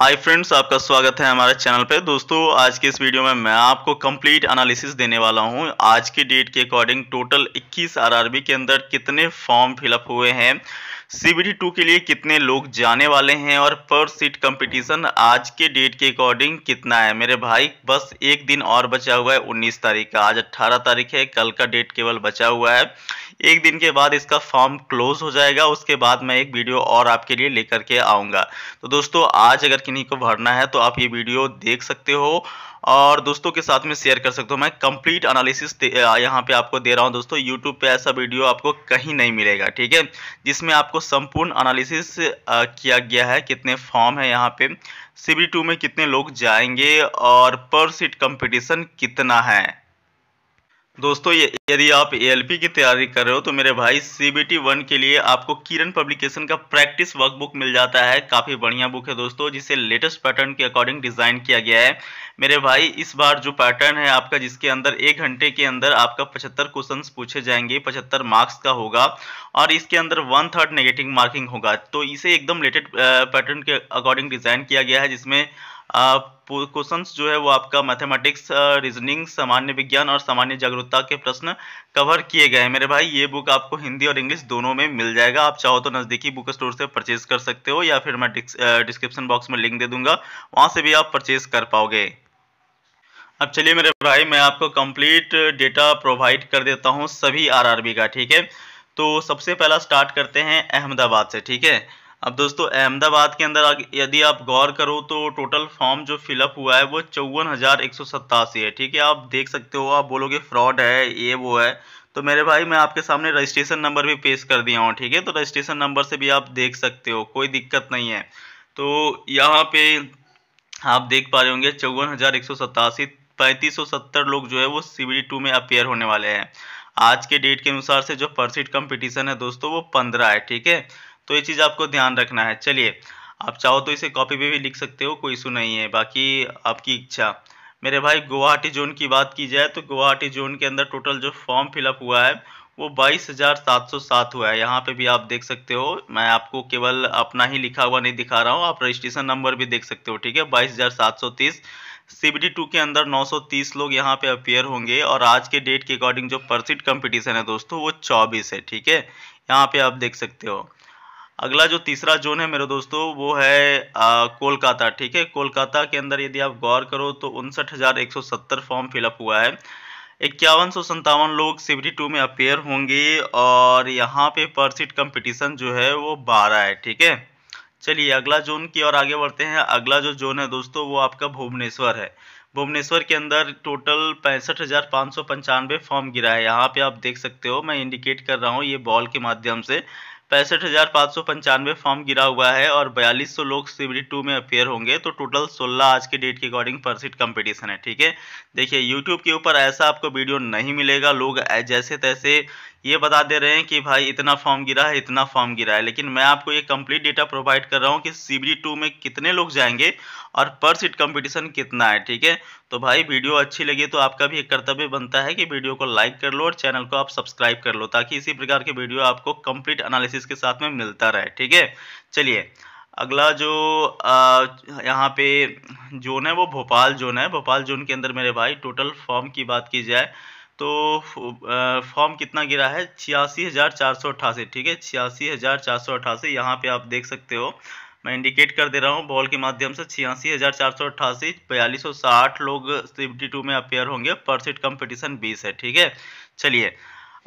hi friends आपका स्वागत है हमारे चैनल पे दोस्तों आज के इस वीडियो में मैं आपको कंप्लीट एनालिसिस देने वाला हूं आज की डेट के अकॉर्डिंग टोटल 21 आरआरबी के अंदर कितने फॉर्म फिलअप हुए हैं सीबीडी टू के लिए कितने लोग जाने वाले हैं और पर सीट कंपटीशन आज के डेट के अकॉर्डिंग कितना है मेरे भाई बस एक दिन और बचा हुआ है 19 तारीख का आज 18 तारीख है कल का डेट केवल बचा हुआ है एक दिन के बाद इसका फॉर्म क्लोज हो जाएगा उसके बाद मैं एक वीडियो और आपके लिए लेकर के आऊँगा तो दोस्तों आज अगर किन्हीं को भरना है तो आप ये वीडियो देख सकते हो और दोस्तों के साथ में शेयर कर सकता हूँ मैं कंप्लीट एनालिसिस यहाँ पे आपको दे रहा हूँ दोस्तों यूट्यूब पे ऐसा वीडियो आपको कहीं नहीं मिलेगा ठीक है जिसमें आपको संपूर्ण एनालिसिस किया गया है कितने फॉर्म है यहाँ पे सी में कितने लोग जाएंगे और पर सीट कंपटीशन कितना है दोस्तों ये यदि आप ए की तैयारी कर रहे हो तो मेरे भाई टी वन के लिए आपको किरण पब्लिकेशन का प्रैक्टिस वर्कबुक मिल जाता है काफ़ी बढ़िया बुक है दोस्तों जिसे लेटेस्ट पैटर्न के अकॉर्डिंग डिज़ाइन किया गया है मेरे भाई इस बार जो पैटर्न है आपका जिसके अंदर एक घंटे के अंदर आपका पचहत्तर क्वेश्चन पूछे जाएंगे पचहत्तर मार्क्स का होगा और इसके अंदर वन थर्ड नेगेटिव मार्किंग होगा तो इसे एकदम लेटेस्ट पैटर्न के अकॉर्डिंग डिज़ाइन किया गया है जिसमें क्वेश्चन जो है वो आपका मैथमेटिक्स रीजनिंग सामान्य विज्ञान और सामान्य जागरूकता के प्रश्न कवर किए गए हैं मेरे भाई ये बुक आपको हिंदी और इंग्लिश दोनों में मिल जाएगा आप चाहो तो नज़दीकी बुक स्टोर से परचेज कर सकते हो या फिर मैं डिस्क्रिप्शन बॉक्स में लिंक दे दूंगा वहाँ से भी आप परचेज कर पाओगे अब चलिए मेरे भाई मैं आपको कंप्लीट डेटा प्रोवाइड कर देता हूँ सभी आरआरबी का ठीक है तो सबसे पहला स्टार्ट करते हैं अहमदाबाद से ठीक है अब दोस्तों अहमदाबाद के अंदर यदि आप गौर करो तो टोटल फॉर्म जो फिलअप हुआ है वो चौवन हज़ार एक सौ सत्तासी है ठीक है आप देख सकते हो आप बोलोगे फ्रॉड है ये वो है तो मेरे भाई मैं आपके सामने रजिस्ट्रेशन नंबर भी पेश कर दिया हूँ ठीक है तो रजिस्ट्रेशन नंबर से भी आप देख सकते हो कोई दिक्कत नहीं है तो यहाँ पे आप देख पा रहे होंगे चौवन हज़ार एक सौ सत्तासी पैंतीस सौ सत्तर लोग जो है वो सी बी टू में अपेयर होने वाले हैं आज के डेट के अनुसार से जो परसिट कंपटीशन है दोस्तों वो पंद्रह है ठीक है तो ये चीज़ आपको ध्यान रखना है चलिए आप चाहो तो इसे कॉपी पे भी लिख सकते हो कोई इशू नहीं है बाकी आपकी इच्छा मेरे भाई गुवाहाटी जोन की बात की जाए तो गुवाहाटी जोन के अंदर टोटल जो फॉर्म फिलअप हुआ है वो बाईस हज़ार सात सौ सात हुआ है यहाँ पे भी आप देख सकते हो मैं आपको केवल अपना ही लिखा हुआ नहीं दिखा रहा हूँ आप रजिस्ट्रेशन नंबर भी देख सकते हो ठीक है बाईस हज़ार सात सौ तीस डी टू के अंदर 930 लोग यहाँ पे अपेयर होंगे और आज के डेट के अकॉर्डिंग जो परसिट कंपटीशन है दोस्तों वो 24 है ठीक है यहाँ पे आप देख सकते हो अगला जो तीसरा जोन है मेरे दोस्तों वो है कोलकाता ठीक है कोलकाता के अंदर यदि आप गौर करो तो उनसठ फॉर्म फिलअप हुआ है इक्यावन सौ संतावन लोग सीबीटी टू में अपेयर होंगे और यहाँ पे पर सीट कम्पिटिशन जो है वो बारह है ठीक है चलिए अगला जोन की और आगे बढ़ते हैं अगला जो जोन है दोस्तों वो आपका भुवनेश्वर है भुवनेश्वर के अंदर टोटल पैंसठ हज़ार पाँच सौ पंचानवे फॉर्म गिरा है यहाँ पे आप देख सकते हो मैं इंडिकेट कर रहा हूँ ये बॉल के माध्यम से पैंसठ हज़ार पाँच सौ पंचानवे फॉर्म गिरा हुआ है और बयालीस सौ लोग सीबीडी टू में अपेयर होंगे तो टोटल सोलह आज के डेट के अकॉर्डिंग पर सीट कंपटीशन है ठीक है देखिए यूट्यूब के ऊपर ऐसा आपको वीडियो नहीं मिलेगा लोग जैसे तैसे ये बता दे रहे हैं कि भाई इतना फॉर्म गिरा है इतना फॉर्म गिरा है लेकिन मैं आपको ये कंप्लीट डेटा प्रोवाइड कर रहा हूँ कि सी टू में कितने लोग जाएंगे और पर सीट कंपटीशन कितना है ठीक है तो भाई वीडियो अच्छी लगी तो आपका भी एक कर्तव्य बनता है कि वीडियो को लाइक कर लो और चैनल को आप सब्सक्राइब कर लो ताकि इसी प्रकार के वीडियो आपको कंप्लीट एनालिसिस के साथ में मिलता रहे ठीक है चलिए अगला जो यहाँ पे जोन है वो भोपाल जोन है भोपाल जोन के अंदर मेरे भाई टोटल फॉर्म की बात की जाए तो फॉर्म कितना गिरा है छियासी हज़ार चार सौ अट्ठासी ठीक है छियासी हज़ार चार सौ अट्ठासी यहाँ पे आप देख सकते हो मैं इंडिकेट कर दे रहा हूँ बॉल के माध्यम से छियासी हज़ार चार सौ अट्ठासी बयालीस सौ साठ लोग सेवेंटी टू में अपेयर होंगे पर सीट कंपटीशन बीस है ठीक है चलिए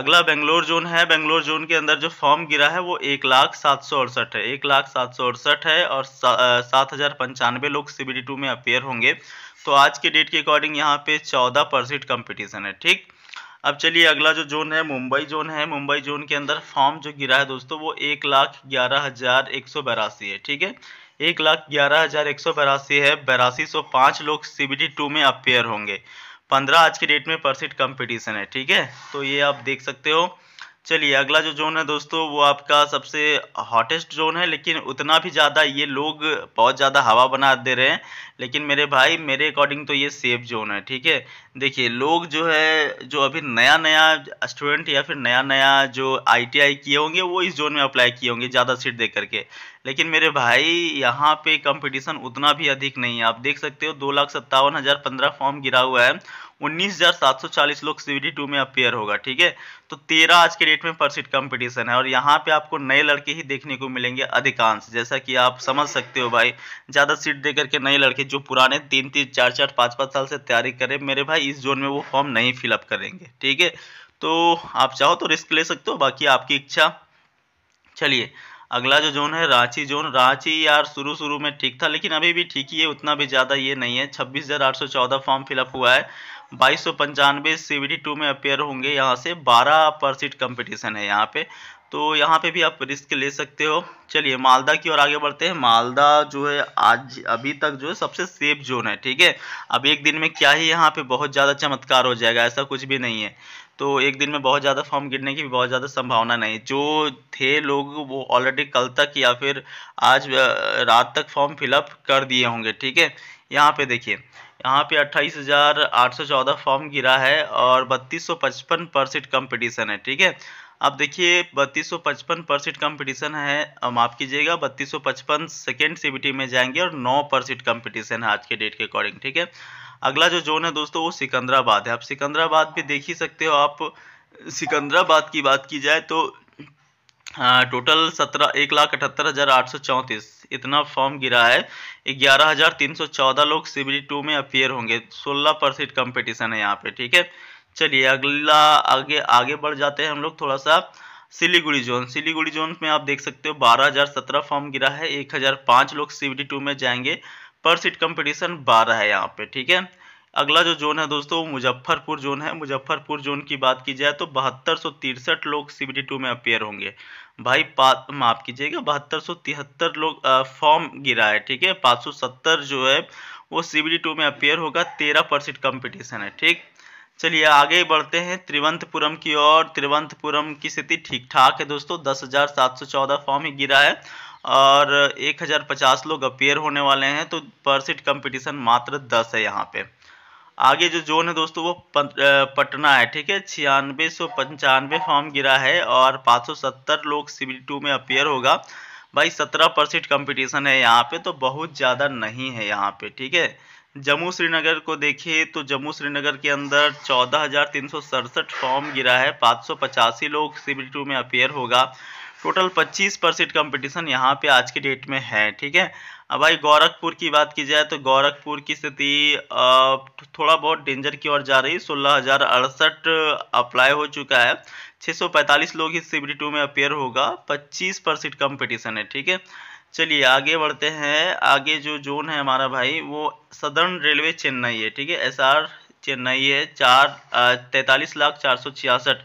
अगला बेंगलोर जोन है बेंगलोर जोन के अंदर जो फॉर्म गिरा है वो एक लाख सात सौ अड़सठ है एक लाख सात सौ अड़सठ है और सात हज़ार पंचानवे लोग सी टू में अपेयर होंगे तो आज के डेट के अकॉर्डिंग यहाँ पे चौदह परसेंट कंपटीशन है ठीक अब चलिए अगला जो जोन है मुंबई जोन है मुंबई जोन के अंदर फॉर्म जो गिरा है दोस्तों वो एक लाख ग्यारह हजार एक सौ बयासी है ठीक है एक लाख ग्यारह हजार एक सौ बयासी है बयासी सौ पांच लोग सीबीटी टू में अपेयर होंगे पंद्रह आज के डेट में परसेंट कंपटीशन है ठीक है तो ये आप देख सकते हो चलिए अगला जो जोन है दोस्तों वो आपका सबसे हॉटेस्ट जोन है लेकिन उतना भी ज़्यादा ये लोग बहुत ज़्यादा हवा बना दे रहे हैं लेकिन मेरे भाई मेरे अकॉर्डिंग तो ये सेफ जोन है ठीक है देखिए लोग जो है जो अभी नया नया स्टूडेंट या फिर नया नया जो आईटीआई किए होंगे वो इस जोन में अप्लाई किए होंगे ज़्यादा सीट दे करके लेकिन मेरे भाई यहाँ पे कंपटिशन उतना भी अधिक नहीं है आप देख सकते हो दो लाख सत्तावन हज़ार पंद्रह फॉर्म गिरा हुआ है 19,740 लोग सीवीडी टू में अपेयर होगा ठीक है तो 13 आज के डेट में पर सीट कंपटीशन है और यहाँ पे आपको नए लड़के ही देखने को मिलेंगे अधिकांश जैसा कि आप समझ सकते हो भाई ज़्यादा सीट दे करके नए लड़के जो पुराने तीन तीन चार चार पांच पांच साल से तैयारी करें मेरे भाई इस जोन में वो फॉर्म नहीं फिलअप करेंगे ठीक है तो आप चाहो तो रिस्क ले सकते हो बाकी आपकी इच्छा चलिए अगला जो जोन है रांची जोन रांची यार शुरू शुरू में ठीक था लेकिन अभी भी ठीक ही है उतना भी ज़्यादा ये नहीं है छब्बीस हज़ार आठ सौ चौदह फॉर्म फिलअप हुआ है बाईस सौ पंचानवे में अपेयर होंगे यहाँ से बारह पर सीट कंपटीशन है यहाँ पे तो यहाँ पे भी आप रिस्क ले सकते हो चलिए मालदा की ओर आगे बढ़ते हैं मालदा जो है आज अभी तक जो है सबसे सेफ जोन है ठीक है अब एक दिन में क्या ही यहाँ पे बहुत ज़्यादा चमत्कार हो जाएगा ऐसा कुछ भी नहीं है तो एक दिन में बहुत ज़्यादा फॉर्म गिरने की भी बहुत ज़्यादा संभावना नहीं जो थे लोग वो ऑलरेडी कल तक या फिर आज रात तक फॉर्म फिलअप कर दिए होंगे ठीक है यहाँ पे देखिए यहाँ पे 28,814 फॉर्म गिरा है और 3255 पचपन परसेंट कंपटीशन है ठीक है अब देखिए 3255 पचपन परसेंट कंपटीशन है माफ़ कीजिएगा 3255 सेकेंड सीबीटी में जाएंगे और 9 परसेंट सीट कंपटीशन है आज के डेट के अकॉर्डिंग ठीक है अगला जो जोन है दोस्तों वो सिकंदराबाद है आप सिकंदराबाद भी देख ही सकते हो आप सिकंदराबाद की बात की जाए तो टोटल हाँ, सत्रह एक लाख अठहत्तर हज़ार आठ सौ चौंतीस इतना फॉर्म गिरा है ग्यारह हज़ार तीन सौ चौदह लोग सी टू में अपेयर होंगे सोलह परसेंट कम्पिटिशन है यहाँ पे ठीक है चलिए अगला आगे आगे बढ़ जाते हैं हम लोग थोड़ा सा सिलीगुड़ी जोन सिलीगुड़ी जोन में आप देख सकते हो बारह हज़ार सत्रह फॉर्म गिरा है एक हज़ार पांच लोग सी टू में जाएंगे पर सीट कंपटीशन बारह है यहाँ पे ठीक है अगला जो जोन है दोस्तों वो मुजफ्फरपुर जोन है मुजफ्फरपुर जोन की बात की जाए तो बहत्तर लोग सीबीटी टू में अपेयर होंगे भाई माफ कीजिएगा बहत्तर सौ तिहत्तर लोग फॉर्म गिरा है ठीक है पाँच सौ सत्तर जो है वो सीबीडी टू में अपेयर होगा तेरह परसेंट कॉम्पिटिशन है ठीक चलिए आगे बढ़ते हैं त्रिवंतपुरम की ओर त्रिवंतपुरम की स्थिति ठीक ठाक है दोस्तों दस हज़ार सात सौ चौदह फॉर्म ही गिरा है और एक हज़ार पचास लोग अपेयर होने वाले हैं तो परसेंट कम्पिटिशन मात्र दस है यहाँ पे आगे जो जोन है दोस्तों वो पटना है ठीक है छियानवे सौ पंचानवे फॉर्म गिरा है और 570 लोग सिविल टू में अपेयर होगा भाई 17 परसेंट कंपटीशन है यहाँ पे तो बहुत ज़्यादा नहीं है यहाँ पे ठीक है जम्मू श्रीनगर को देखिए तो जम्मू श्रीनगर के अंदर चौदह फॉर्म गिरा है पाँच लोग सिविल टू में अपेयर होगा टोटल 25 परसेंट कॉम्पिटिशन यहाँ पे आज के डेट में है ठीक है अब भाई गोरखपुर की बात की जाए तो गोरखपुर की स्थिति थोड़ा बहुत डेंजर की ओर जा रही सोलह हज़ार अड़सठ अप्लाई हो चुका है 645 लोग इस सी टू में अपेयर होगा 25 परसेंट कॉम्पिटिशन है ठीक है चलिए आगे बढ़ते हैं आगे जो जोन है हमारा भाई वो सदर्न रेलवे चेन्नई है ठीक है एस चेन्नई है चार तैतालीस लाख चार सौ छियासठ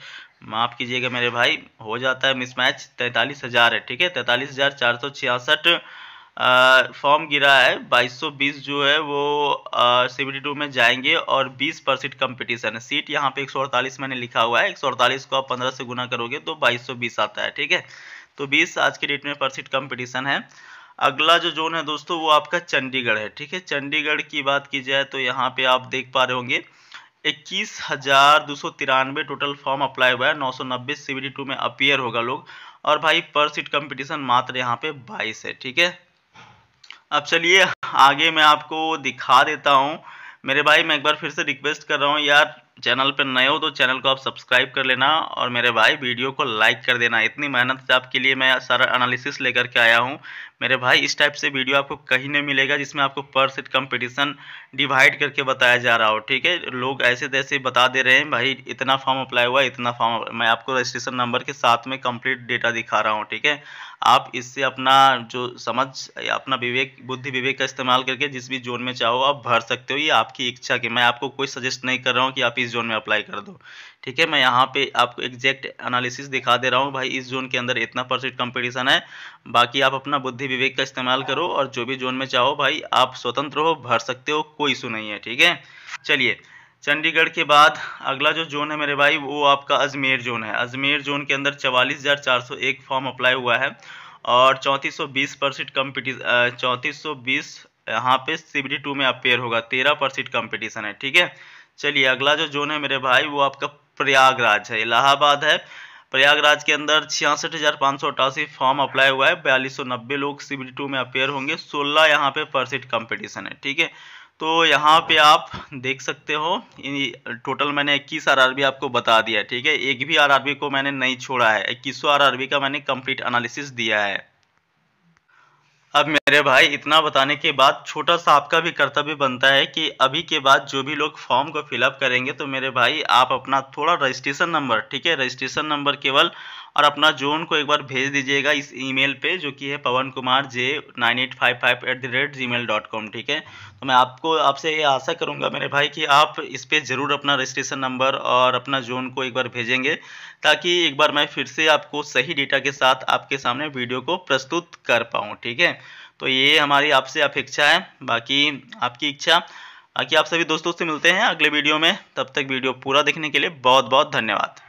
माफ़ कीजिएगा मेरे भाई हो जाता है मिसमैच तैंतालीस हज़ार है ठीक है तैंतालीस हज़ार चार सौ छियासठ फॉर्म गिरा है बाईस सौ बीस जो है वो सीबीटी टू में जाएंगे और बीस परसेंट कम्पिटिशन है सीट यहाँ पे एक सौ अड़तालीस मैंने लिखा हुआ है एक सौ अड़तालीस को आप पंद्रह से गुना करोगे तो बाईस सौ बीस आता है ठीक है तो बीस आज के डेट में परसेंट कम्पिटिशन है अगला जो जोन है दोस्तों वो आपका चंडीगढ़ है ठीक है चंडीगढ़ की बात की जाए तो यहाँ पे आप देख पा रहे होंगे इक्कीस हज़ार दो सौ तिरानवे टोटल फॉर्म अप्लाई हुआ है नौ सौ नब्बे सी टू में अपियर होगा लोग और भाई पर सीट कंपटीशन मात्र यहाँ पे बाईस है ठीक है अब चलिए आगे मैं आपको दिखा देता हूँ मेरे भाई मैं एक बार फिर से रिक्वेस्ट कर रहा हूँ यार चैनल पर नए हो तो चैनल को आप सब्सक्राइब कर लेना और मेरे भाई वीडियो को लाइक कर देना इतनी मेहनत से आपके लिए मैं सारा एनालिसिस लेकर के आया हूँ मेरे भाई इस टाइप से वीडियो आपको कहीं नहीं मिलेगा जिसमें आपको पर सेट कंपटीशन डिवाइड करके बताया जा रहा हो ठीक है लोग ऐसे तैसे बता दे रहे हैं भाई इतना फॉर्म अप्लाई हुआ इतना फॉर्म मैं आपको रजिस्ट्रेशन नंबर के साथ में कंप्लीट डेटा दिखा रहा हूँ ठीक है आप इससे अपना जो समझ अपना विवेक बुद्धि विवेक का इस्तेमाल करके जिस भी जोन में चाहो आप भर सकते हो ये आपकी इच्छा की मैं आपको कोई सजेस्ट नहीं कर रहा हूँ कि आप इस इस जोन में अप्लाई कर दो ठीक है मैं यहाँ पे आपको एग्जैक्ट एनालिसिस दिखा दे रहा हूँ भाई इस जोन के अंदर इतना परसेंट कंपटीशन है बाकी आप अपना बुद्धि विवेक का इस्तेमाल करो और जो भी जोन में चाहो भाई आप स्वतंत्र हो भर सकते हो कोई इशू नहीं है ठीक है चलिए चंडीगढ़ के बाद अगला जो जोन है मेरे भाई वो आपका अजमेर जोन है अजमेर जोन के अंदर चवालीस फॉर्म अप्लाई हुआ है और चौंतीस सौ बीस परसेंट कम्पिटिशन चौंतीस सौ बीस यहाँ पे सी बी टू में अपेयर होगा तेरह परसेंट कंपटीशन है ठीक है चलिए अगला जो जोन है मेरे भाई वो आपका प्रयागराज है इलाहाबाद है प्रयागराज के अंदर छियासठ हज़ार सौ अठासी फॉर्म अप्लाई हुआ है बयालीस लोग सीबी टू में अपेयर होंगे सोलह यहाँ पे पर सीट कंपटीशन है ठीक है तो यहाँ पे आप देख सकते हो टोटल मैंने इक्कीस आरआरबी आपको बता दिया ठीक है एक भी आरआरबी को मैंने नहीं छोड़ा है इक्कीसों आरआरबी का मैंने कंप्लीट एनालिसिस दिया है अब अरे भाई इतना बताने के बाद छोटा सा आपका भी कर्तव्य बनता है कि अभी के बाद जो भी लोग फॉर्म को फिलअप करेंगे तो मेरे भाई आप अपना थोड़ा रजिस्ट्रेशन नंबर ठीक है रजिस्ट्रेशन नंबर केवल और अपना जोन को एक बार भेज दीजिएगा इस ईमेल पे जो कि है Pawan Kumar J nine eight five five eight the rate G mail dot com ठीक है तो मैं आपको आपसे ये आशा करूँगा मेरे भाई कि आप इस पर ज़रूर अपना रजिस्ट्रेशन नंबर और अपना जोन को एक बार भेजेंगे ताकि एक बार मैं फिर से आपको सही डेटा के साथ आपके सामने वीडियो को प्रस्तुत कर पाऊँ ठीक है तो ये हमारी आपसे अपेक्षा है बाकी आपकी इच्छा बाकी आप सभी दोस्तों से मिलते हैं अगले वीडियो में तब तक वीडियो पूरा देखने के लिए बहुत बहुत धन्यवाद